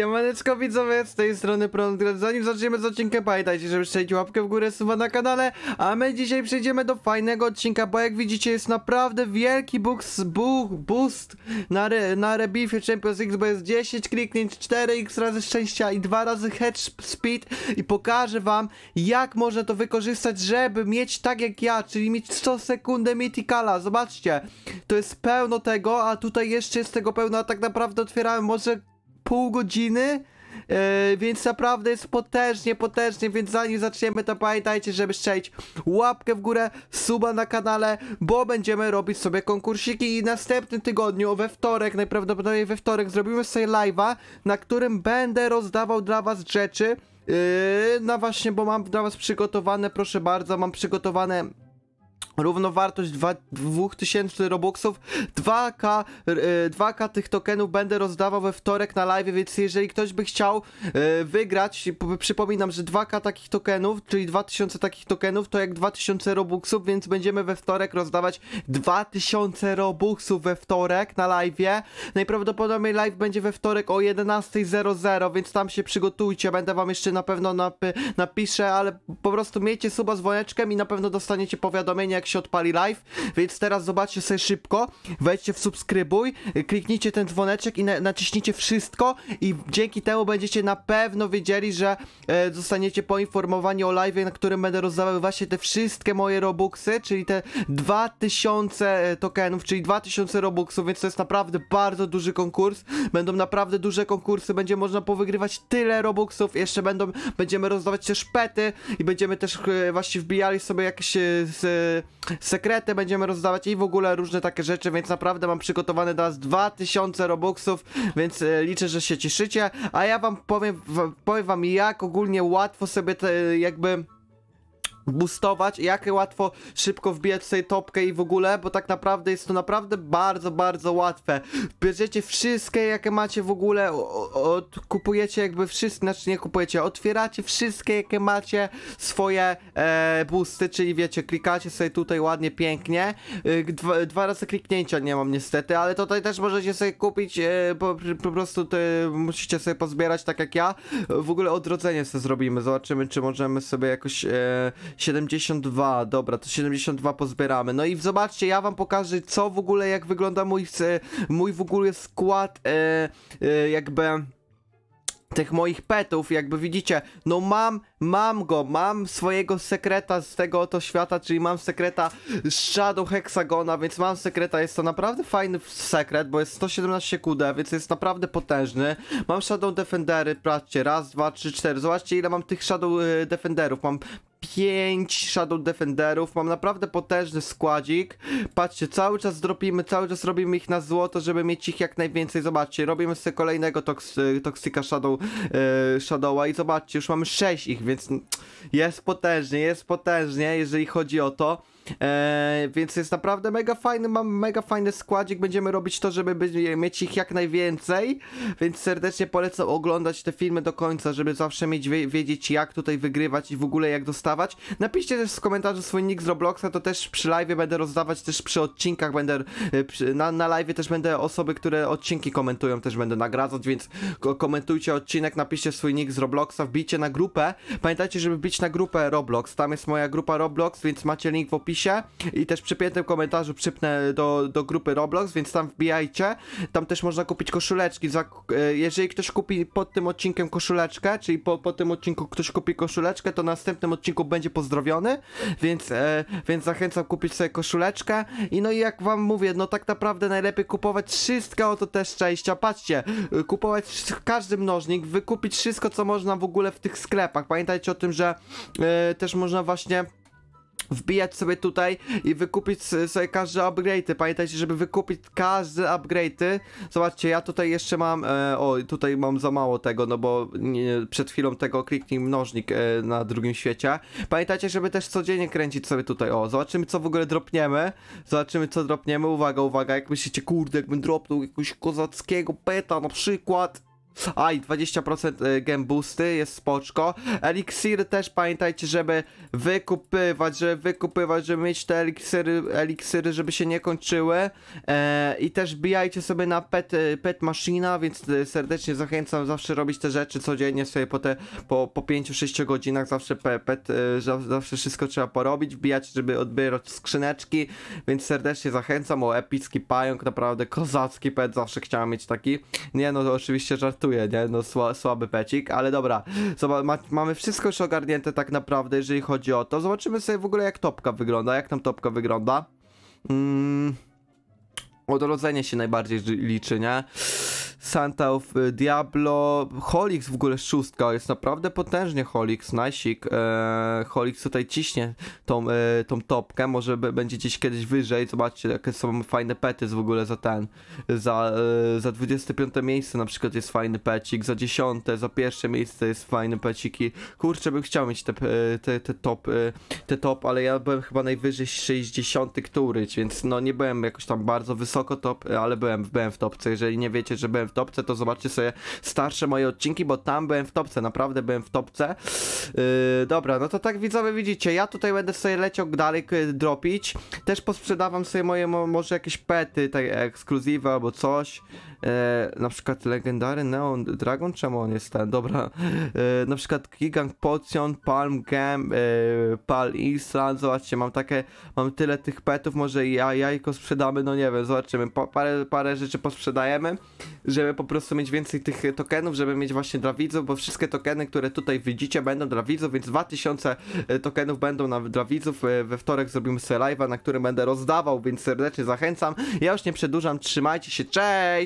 Siemaneczko widzowie, z tej strony Prądgret. Zanim zaczniemy z odcinkiem, pamiętajcie, żeby strzelić łapkę w górę, suba na kanale, a my dzisiaj przejdziemy do fajnego odcinka, bo jak widzicie jest naprawdę wielki boost, boost na, re, na Rebifie Champions X, bo jest 10 kliknięć, 4x razy szczęścia i 2 razy hedge speed i pokażę wam, jak można to wykorzystać, żeby mieć tak jak ja, czyli mieć 100 sekundę Mythicala, zobaczcie, to jest pełno tego, a tutaj jeszcze jest tego pełno, a tak naprawdę otwierałem może pół godziny. E, więc naprawdę jest potężnie, potężnie, więc zanim zaczniemy to pamiętajcie, żeby strzelić łapkę w górę, suba na kanale, bo będziemy robić sobie konkursiki i w następnym tygodniu, we wtorek, najprawdopodobniej we wtorek zrobimy sobie live'a, na którym będę rozdawał dla was rzeczy, yy, no właśnie, bo mam dla was przygotowane, proszę bardzo, mam przygotowane równowartość 2, 2000 Robuxów. 2K, 2K e, tych tokenów będę rozdawał we wtorek na live, więc jeżeli ktoś by chciał e, wygrać, przypominam, że 2K takich tokenów, czyli 2000 takich tokenów, to jak 2000 Robuxów, więc będziemy we wtorek rozdawać 2000 Robuxów we wtorek na live. Najprawdopodobniej live będzie we wtorek o 11.00, więc tam się przygotujcie, będę wam jeszcze na pewno nap napiszę, ale po prostu miejcie suba z dzwoneczkiem i na pewno dostaniecie powiadomienie fajnie, jak się odpali live, więc teraz zobaczcie sobie szybko, wejdźcie w subskrybuj, kliknijcie ten dzwoneczek i na naciśnijcie wszystko i dzięki temu będziecie na pewno wiedzieli, że e, zostaniecie poinformowani o live, na którym będę rozdawał właśnie te wszystkie moje robuxy, czyli te 2000 e, tokenów, czyli 2000 robuxów, więc to jest naprawdę bardzo duży konkurs, będą naprawdę duże konkursy, będzie można powygrywać tyle robuxów, jeszcze będą, będziemy rozdawać też pety i będziemy też e, właśnie wbijali sobie jakieś e, sekrety będziemy rozdawać i w ogóle różne takie rzeczy, więc naprawdę mam przygotowane dla was 2000 robuxów, więc e, liczę, że się cieszycie, a ja wam powiem, powiem wam jak ogólnie łatwo sobie te, jakby boostować, jak łatwo szybko wbijać sobie topkę i w ogóle, bo tak naprawdę jest to naprawdę bardzo, bardzo łatwe. Bierzecie wszystkie, jakie macie w ogóle, od, kupujecie jakby wszystkie, znaczy nie kupujecie, otwieracie wszystkie, jakie macie swoje e, boosty, czyli wiecie, klikacie sobie tutaj ładnie, pięknie. E, dwa, dwa razy kliknięcia nie mam niestety, ale tutaj też możecie sobie kupić, e, po, po, prostu musicie sobie pozbierać tak jak ja. W ogóle odrodzenie sobie zrobimy, zobaczymy, czy możemy sobie jakoś... E, 72, dobra, to 72 pozbieramy. No i zobaczcie, ja wam pokażę co w ogóle, jak wygląda mój, mój w ogóle skład e, e, jakby tych moich petów, jakby widzicie, no mam, mam go, mam swojego sekreta z tego oto świata, czyli mam sekreta Shadow Hexagona, więc mam sekreta, jest to naprawdę fajny sekret, bo jest 117 QD, więc jest naprawdę potężny. Mam Shadow Defendery, patrzcie, raz, dwa, trzy, cztery, zobaczcie ile mam tych Shadow e, Defenderów, mam 5 Shadow Defenderów, mam naprawdę potężny składzik. Patrzcie, cały czas dropimy, cały czas robimy ich na złoto, żeby mieć ich jak najwięcej. Zobaczcie, robimy sobie kolejnego Toksika Shadow, yy, Shadowa i zobaczcie, już mamy 6 ich, więc jest potężnie, jest potężnie, jeżeli chodzi o to. E, więc jest naprawdę mega fajny, mam mega fajny składzik, będziemy robić to, żeby być, mieć ich jak najwięcej, więc serdecznie polecam oglądać te filmy do końca, żeby zawsze mieć wiedzieć jak tutaj wygrywać i w ogóle jak dostawać. Napiszcie też w komentarzu swój nick z Robloxa, to też przy live będę rozdawać, też przy odcinkach będę, e, na, na live też będę osoby, które odcinki komentują, też będę nagradzać, więc komentujcie odcinek, napiszcie swój nick z Robloxa, wbijcie na grupę, pamiętajcie, żeby wbić na grupę Roblox, tam jest moja grupa Roblox, więc macie link w opisie opisie i też piętym komentarzu przypnę do, do grupy Roblox, więc tam wbijajcie. Tam też można kupić koszuleczki. Za, e, jeżeli ktoś kupi pod tym odcinkiem koszuleczkę, czyli po, po tym odcinku ktoś kupi koszuleczkę, to na następnym odcinku będzie pozdrowiony, więc, e, więc zachęcam kupić sobie koszuleczkę. I no i jak wam mówię, no tak naprawdę najlepiej kupować wszystko, o to też szczęścia. Patrzcie, e, kupować każdy mnożnik, wykupić wszystko, co można w ogóle w tych sklepach. Pamiętajcie o tym, że e, też można właśnie wbijać sobie tutaj i wykupić sobie każde upgrade. Pamiętajcie, żeby wykupić każde upgrade. Zobaczcie, ja tutaj jeszcze mam, e, o tutaj mam za mało tego, no bo nie, przed chwilą tego kliknij mnożnik e, na drugim świecie. Pamiętajcie, żeby też codziennie kręcić sobie tutaj, o zobaczymy co w ogóle dropniemy. Zobaczymy co dropniemy, uwaga, uwaga, jak myślicie, kurde, jakbym dropnął jakiegoś kozackiego peta na przykład. A i 20% gembusty jest spoczko. Eliksir też pamiętajcie, żeby wykupywać, żeby wykupywać, żeby mieć te eliksiry, eliksiry żeby się nie kończyły. E, I też bijajcie sobie na pet, y, pet machina, więc y, serdecznie zachęcam zawsze robić te rzeczy codziennie sobie po, te, po, po 5-6 godzinach zawsze pet, y, zawsze wszystko trzeba porobić, wbijać, żeby odbierać skrzyneczki, więc serdecznie zachęcam o epicki pająk, naprawdę kozacki pet, zawsze chciałem mieć taki. Nie no, to oczywiście żart nie? No sła, słaby pecik, ale dobra. Zobacz, ma, mamy wszystko już ogarnięte tak naprawdę, jeżeli chodzi o to. Zobaczymy sobie w ogóle jak topka wygląda, jak tam topka wygląda. Mm, odrodzenie się najbardziej liczy, nie? Santa of y, Diablo, Holix w ogóle szóstka, jest naprawdę potężnie Holix, najsik. Eee, Holix tutaj ciśnie tą, e, tą topkę, może będzie gdzieś kiedyś wyżej, zobaczcie jakie są fajne pety w ogóle za ten, za, e, za 25 miejsce na przykład jest fajny pecik, za 10, za pierwsze miejsce jest fajny peciki. Kurczę, bym chciał mieć te, e, te, te, top, e, te top, ale ja byłem chyba najwyżej 60 któryś, więc no nie byłem jakoś tam bardzo wysoko top, e, ale byłem, byłem w topce, jeżeli nie wiecie, że byłem w topce, to zobaczcie sobie starsze moje odcinki, bo tam byłem w topce, naprawdę byłem w topce. Yy, dobra, no to tak widzowie widzicie, ja tutaj będę sobie leciał dalej dropić. Też posprzedawam sobie moje mo może jakieś pety, tak ekskluzywy albo coś e, na przykład legendary Neon Dragon, czemu on jest ten, dobra, e, na przykład Gigant Potion, Palm Gem, e, Pal Island, zobaczcie, mam takie, mam tyle tych petów, może ja jajko sprzedamy, no nie wiem, zobaczymy, pa, parę, parę rzeczy posprzedajemy, żeby po prostu mieć więcej tych tokenów, żeby mieć właśnie dla widzów, bo wszystkie tokeny, które tutaj widzicie będą dla widzów, więc 2000 e, tokenów będą na, dla widzów, e, we wtorek zrobimy sobie live'a, na którym będę rozdawał, więc serdecznie zachęcam, ja już nie przedłużam, trzymajcie się, cześć!